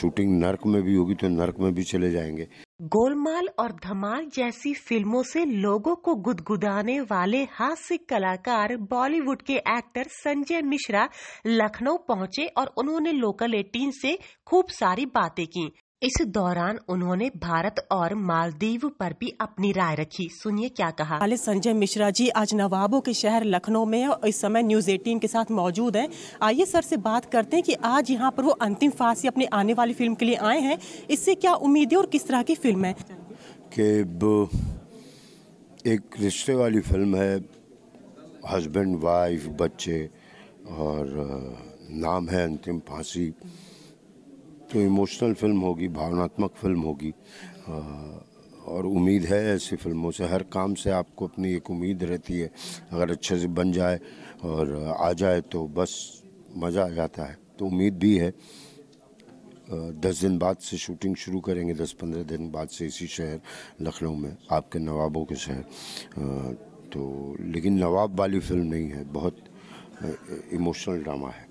Shooting नर्क में भी होगी तो नर्क में भी चले जाएंगे गोलमाल और धमाल जैसी फिल्मों से लोगों को गुदगुदाने वाले हास्य कलाकार बॉलीवुड के एक्टर संजय मिश्रा लखनऊ पहुंचे और उन्होंने लोकल एटीन से खूब सारी बातें की इस दौरान उन्होंने भारत और मालदीव पर भी अपनी राय रखी सुनिए क्या कहा अले संजय मिश्रा जी आज नवाबों के शहर लखनऊ में और इस समय न्यूज एटीन के साथ मौजूद हैं आइए सर से बात करते हैं कि आज यहाँ पर वो अंतिम फांसी अपनी आने वाली फिल्म के लिए आए हैं इससे क्या उम्मीद है और किस तरह की फिल्म है कि एक रिश्ते वाली फिल्म है हस्बैंड वाइफ बच्चे और नाम है अंतिम फांसी तो इमोशनल फिल्म होगी भावनात्मक फिल्म होगी और उम्मीद है ऐसी फिल्मों से हर काम से आपको अपनी एक उम्मीद रहती है अगर अच्छे से बन जाए और आ जाए तो बस मज़ा आ जाता है तो उम्मीद भी है दस दिन बाद से शूटिंग शुरू करेंगे दस पंद्रह दिन बाद से इसी शहर लखनऊ में आपके नवाबों के शहर तो लेकिन नवाब वाली फिल्म नहीं है बहुत इमोशनल ड्रामा है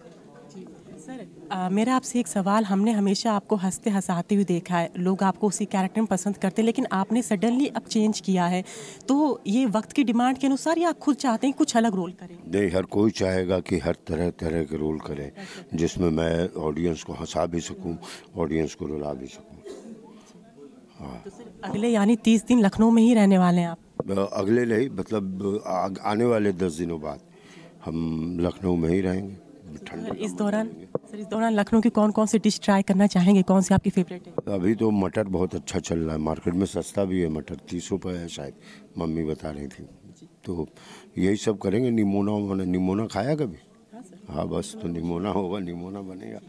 सर आ, मेरा आपसे एक सवाल हमने हमेशा आपको हंसते हंसाते हुए देखा है लोग आपको उसी कैरेक्टर में पसंद करते हैं लेकिन आपने सडनली अब चेंज किया है तो ये वक्त की डिमांड के अनुसार या आप खुद चाहते हैं कुछ अलग रोल करें नहीं हर कोई चाहेगा कि हर तरह तरह के रोल करें जिसमें मैं ऑडियंस को हंसा भी सकूँ ऑडियंस को रुला भी सकूँ हाँ तो अगले यानी तीस दिन लखनऊ में ही रहने वाले हैं आप अगले नहीं मतलब आने वाले दस दिनों बाद हम लखनऊ में ही रहेंगे इस दौरान सर इस दौरान लखनऊ की कौन कौन सी डिश ट्राई करना चाहेंगे कौन सी आपकी फेवरेट है अभी तो मटर बहुत अच्छा चल रहा है मार्केट में सस्ता भी है मटर तीस रुपये है शायद मम्मी बता रही थी तो यही सब करेंगे निमोना उमोना निमोना खाया कभी हाँ, हाँ, बस तो निमोना होगा निमोना बनेगा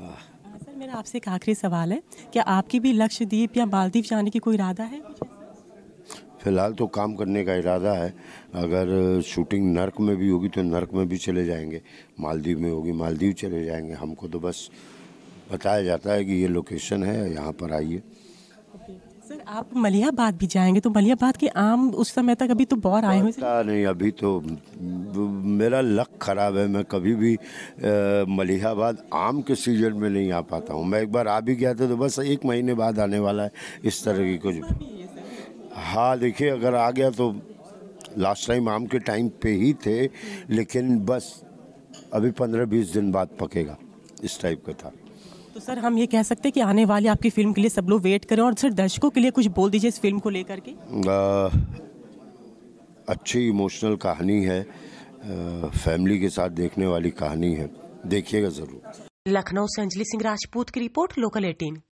हाँ। हाँ, सर मेरा आपसे एक आखिरी सवाल है क्या आपकी भी लक्षद्वीप या मालदीव जाने की कोई इरादा है फ़िलहाल तो काम करने का इरादा है अगर शूटिंग नर्क में भी होगी तो नर्क में भी चले जाएंगे मालदीव में होगी मालदीव चले जाएंगे हमको तो बस बताया जाता है कि ये लोकेशन है यहाँ पर आइए सर आप मलियाबाद भी जाएंगे तो मलियाबाद के आम उस समय तक अभी तो बहुत आए हुए नहीं अभी तो मेरा लक ख़राब है मैं कभी भी मलियाबाद आम के सीजन में नहीं आ पाता हूँ मैं एक बार आ भी गया था तो बस एक महीने बाद आने वाला है इस तरह की कुछ हाँ देखिए अगर आ गया तो लास्ट टाइम आम के टाइम पे ही थे लेकिन बस अभी पंद्रह बीस दिन बाद पकेगा इस टाइप का था तो सर हम ये कह सकते हैं कि आने वाली आपकी फिल्म के लिए सब लोग वेट करें और सर दर्शकों के लिए कुछ बोल दीजिए इस फिल्म को लेकर के अच्छी इमोशनल कहानी है फैमिली के साथ देखने वाली कहानी है देखिएगा ज़रूर लखनऊ से अंजलि सिंह राजपूत की रिपोर्ट लोकल एटीन